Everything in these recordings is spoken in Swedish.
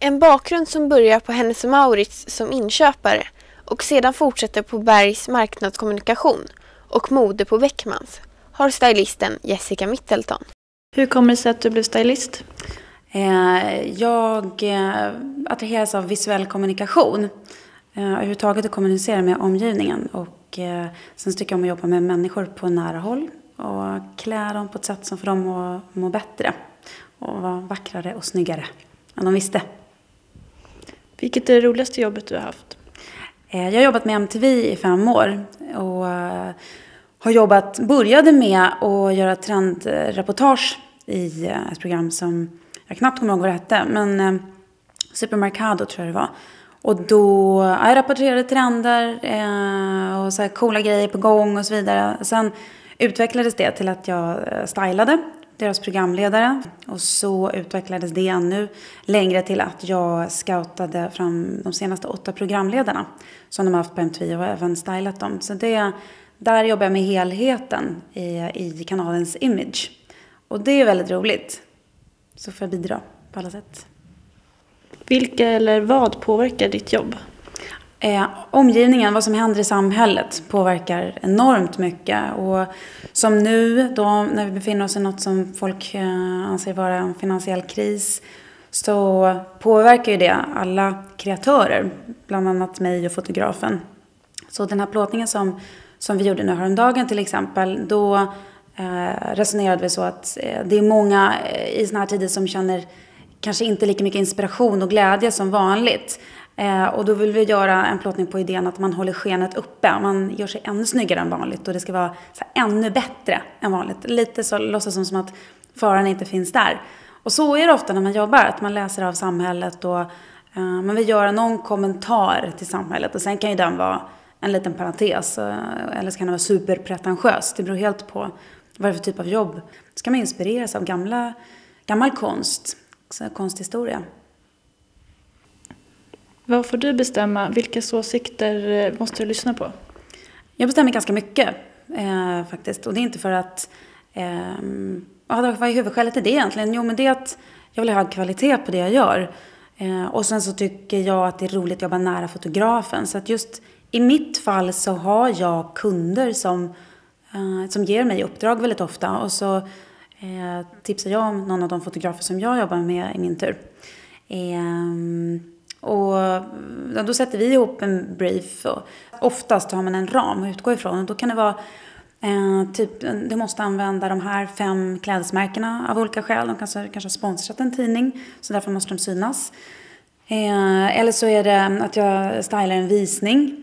En bakgrund som börjar på Hennes och Maurits som inköpare och sedan fortsätter på Bergs marknadskommunikation och mode på Beckmans har stylisten Jessica Mittelton. Hur kommer det sig att du blev stylist? Eh, jag eh, attraheras av visuell kommunikation. Eh, överhuvudtaget att kommunicera med omgivningen. Och sen tycker jag om att jobba med människor på nära håll och klä dem på ett sätt som får dem att må bättre och vara vackrare och snyggare än de visste. Vilket är det roligaste jobbet du har haft? Eh, jag har jobbat med MTV i fem år och eh, har jobbat, började med att göra trendreportage i eh, ett program som jag knappt kommer ihåg vad det hette, men Supermercado tror jag det var. Och då, jag rapporterade trender och så här coola grejer på gång och så vidare. Sen utvecklades det till att jag stylade deras programledare. Och så utvecklades det ännu längre till att jag scoutade fram de senaste åtta programledarna som de har haft på MTV och även stylat dem. Så det, där jobbar jag med helheten i, i kanalens image. Och det är väldigt roligt. Så får jag bidra på alla sätt. Vilka eller vad påverkar ditt jobb? Eh, omgivningen, vad som händer i samhället påverkar enormt mycket. Och som nu då, när vi befinner oss i något som folk eh, anser vara en finansiell kris så påverkar ju det alla kreatörer, bland annat mig och fotografen. Så den här plåtningen som, som vi gjorde nu häromdagen till exempel, då eh, resonerade vi så att eh, det är många eh, i sådana här tider som känner kanske inte lika mycket inspiration och glädje som vanligt. Eh, och då vill vi göra en plåtning på idén att man håller skenet uppe. Man gör sig ännu snyggare än vanligt och det ska vara här, ännu bättre än vanligt. Lite så låtsas som, som att faran inte finns där. Och så är det ofta när man jobbar, att man läser av samhället och eh, man vill göra någon kommentar till samhället. Och sen kan ju den vara en liten parentes, eh, eller så kan den vara superpretentiös. Det beror helt på vad det är för typ av jobb. Så kan man inspireras av gamla, gammal konst, konsthistoria. Vad får du bestämma? Vilka åsikter eh, måste du lyssna på? Jag bestämmer ganska mycket eh, faktiskt. Och det är inte för att... Eh, vad är huvudskälet till det egentligen? Jo, men det är att jag vill ha hög kvalitet på det jag gör. Eh, och sen så tycker jag att det är roligt att jobba nära fotografen. Så att just i mitt fall så har jag kunder som, eh, som ger mig uppdrag väldigt ofta. Och så eh, tipsar jag om någon av de fotografer som jag jobbar med i min tur. Ehm, och då sätter vi ihop en brief. Och oftast har man en ram att utgå ifrån. Och då kan det vara eh, typ, du måste använda de här fem klädesmärkena av olika skäl. De kanske, kanske har sponsrat en tidning, så därför måste de synas. Eh, eller så är det att jag stylar en visning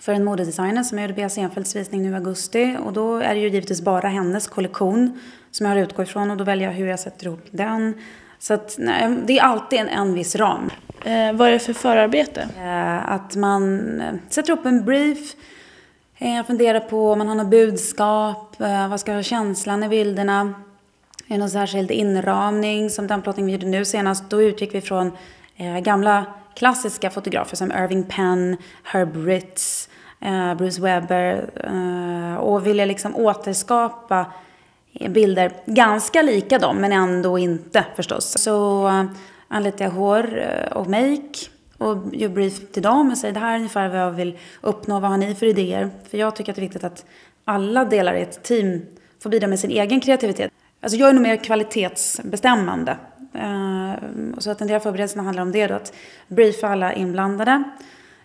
för en modedesigner som jag gjorde Bea Senfeldts visning nu i augusti. Och då är det ju givetvis bara hennes kollektion som jag har att utgå ifrån och då väljer jag hur jag sätter ihop den. Så att, nej, det är alltid en, en viss ram. Eh, vad är det för förarbete? Eh, att man eh, sätter upp en brief, eh, funderar på om man har något budskap, eh, vad ska vara känslan i bilderna? Är det någon särskild inramning? Som den plåtning vi gjorde nu senast, då utgick vi från eh, gamla klassiska fotografer som Irving Penn, Herb Ritz, eh, Bruce Weber och ville liksom återskapa bilder ganska lika dem, men ändå inte förstås. Så anlitar jag hår eh, och make och gör brief till dem och säger det här är ungefär vad jag vill uppnå, vad har ni för idéer? För jag tycker att det är viktigt att alla delar i ett team får bidra med sin egen kreativitet. Alltså jag är nog mer kvalitetsbestämmande. Eh, så att en del av förberedelserna handlar om det då, att briefa alla inblandade.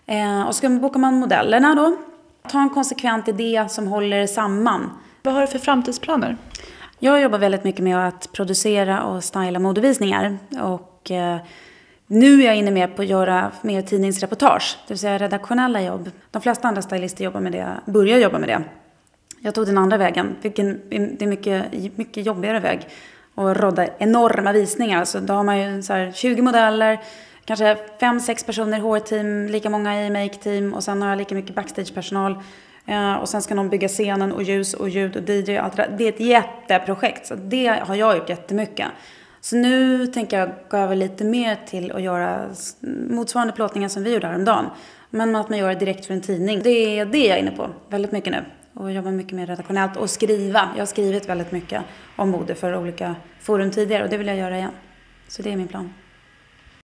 Eh, och så bokar man modellerna då. Ta en konsekvent idé som håller samman. Vad har du för framtidsplaner? Jag jobbar väldigt mycket med att producera och styla modevisningar. Och Eh, nu är jag inne mer på att göra mer tidningsreportage, det vill säga redaktionella jobb. De flesta andra stylister jobbar med det, börjar jobba med det. Jag tog den andra vägen, vilken det är mycket, mycket jobbigare väg. Och rådde enorma visningar, så alltså, då har man ju så 20 modeller, kanske 5-6 personer HR-team, lika många i make-team och sen har jag lika mycket backstage-personal. Eh, och sen ska någon bygga scenen och ljus och ljud och DJ och allt det där. Det är ett jätteprojekt, så det har jag gjort jättemycket. Så nu tänker jag gå över lite mer till att göra motsvarande plåtningar som vi gjorde häromdagen. Men att man gör det direkt för en tidning. Det är det jag är inne på väldigt mycket nu. Och jobba mycket mer redaktionellt och skriva. Jag har skrivit väldigt mycket om mode för olika forum tidigare och det vill jag göra igen. Så det är min plan.